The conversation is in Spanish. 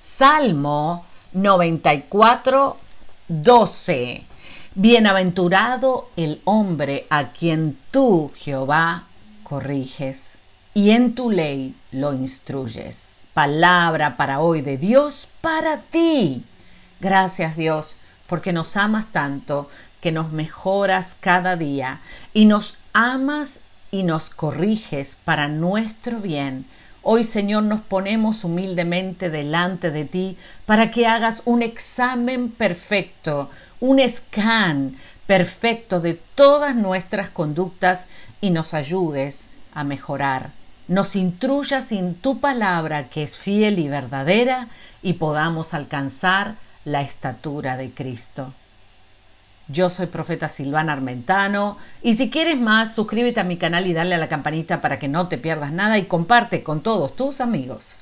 Salmo 94, 12. Bienaventurado el hombre a quien tú, Jehová, corriges y en tu ley lo instruyes. Palabra para hoy de Dios para ti. Gracias Dios porque nos amas tanto, que nos mejoras cada día y nos amas y nos corriges para nuestro bien, Hoy, Señor, nos ponemos humildemente delante de ti para que hagas un examen perfecto, un scan perfecto de todas nuestras conductas y nos ayudes a mejorar. Nos intruyas en tu palabra que es fiel y verdadera y podamos alcanzar la estatura de Cristo. Yo soy profeta Silvana Armentano. Y si quieres más, suscríbete a mi canal y dale a la campanita para que no te pierdas nada y comparte con todos tus amigos.